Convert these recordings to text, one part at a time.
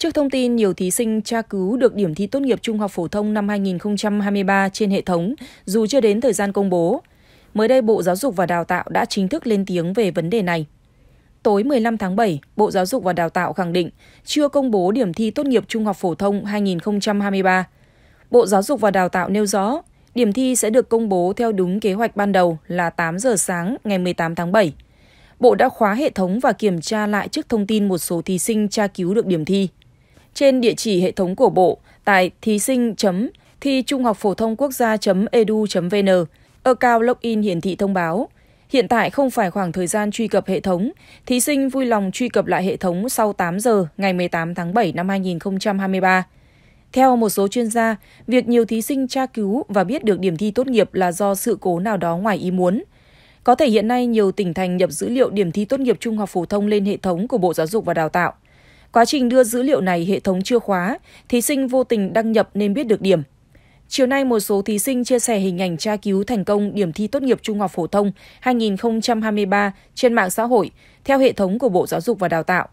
Trước thông tin nhiều thí sinh tra cứu được điểm thi tốt nghiệp trung học phổ thông năm 2023 trên hệ thống dù chưa đến thời gian công bố, mới đây Bộ Giáo dục và Đào tạo đã chính thức lên tiếng về vấn đề này. Tối 15 tháng 7, Bộ Giáo dục và Đào tạo khẳng định chưa công bố điểm thi tốt nghiệp trung học phổ thông 2023. Bộ Giáo dục và Đào tạo nêu rõ, điểm thi sẽ được công bố theo đúng kế hoạch ban đầu là 8 giờ sáng ngày 18 tháng 7. Bộ đã khóa hệ thống và kiểm tra lại trước thông tin một số thí sinh tra cứu được điểm thi trên địa chỉ hệ thống của Bộ tại thí sinh thi trung học phổ thông quốc gia edu vn ở cao login hiển thị thông báo hiện tại không phải khoảng thời gian truy cập hệ thống thí sinh vui lòng truy cập lại hệ thống sau 8 giờ ngày 18 tháng 7 năm 2023 theo một số chuyên gia việc nhiều thí sinh tra cứu và biết được điểm thi tốt nghiệp là do sự cố nào đó ngoài ý muốn có thể hiện nay nhiều tỉnh thành nhập dữ liệu điểm thi tốt nghiệp trung học phổ thông lên hệ thống của Bộ Giáo dục và Đào tạo Quá trình đưa dữ liệu này hệ thống chưa khóa, thí sinh vô tình đăng nhập nên biết được điểm. Chiều nay, một số thí sinh chia sẻ hình ảnh tra cứu thành công điểm thi tốt nghiệp trung học phổ thông 2023 trên mạng xã hội, theo hệ thống của Bộ Giáo dục và Đào tạo.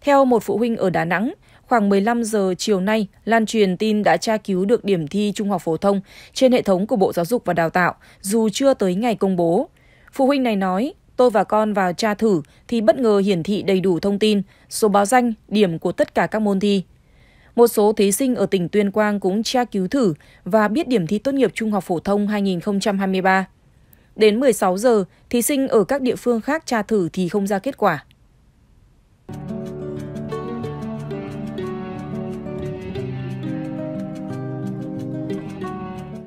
Theo một phụ huynh ở Đà Nẵng, khoảng 15 giờ chiều nay, lan truyền tin đã tra cứu được điểm thi trung học phổ thông trên hệ thống của Bộ Giáo dục và Đào tạo, dù chưa tới ngày công bố. Phụ huynh này nói, Tôi và con vào tra thử thì bất ngờ hiển thị đầy đủ thông tin, số báo danh, điểm của tất cả các môn thi. Một số thí sinh ở tỉnh Tuyên Quang cũng tra cứu thử và biết điểm thi tốt nghiệp trung học phổ thông 2023. Đến 16 giờ, thí sinh ở các địa phương khác tra thử thì không ra kết quả.